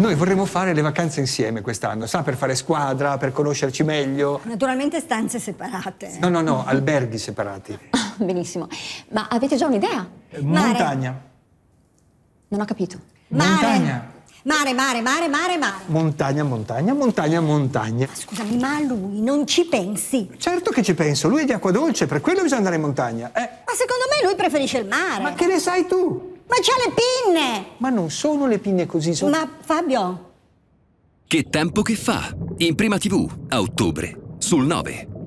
Noi vorremmo fare le vacanze insieme quest'anno, sa, per fare squadra, per conoscerci meglio. Naturalmente stanze separate. No, no, no, alberghi separati. Ah, benissimo. Ma avete già un'idea? Eh, montagna. Mare. Non ho capito. Mare. Montagna. Mare, mare, mare, mare, mare. Montagna, montagna, montagna, montagna. Ma scusami, ma lui non ci pensi? Certo che ci penso, lui è di acqua dolce, per quello bisogna andare in montagna. Eh. Ma secondo me lui preferisce il mare. Ma che ne sai tu? Ma c'ha le pinne! Ma non sono le pinne così, sono... Ma Fabio... Che tempo che fa? In prima tv, a ottobre, sul 9.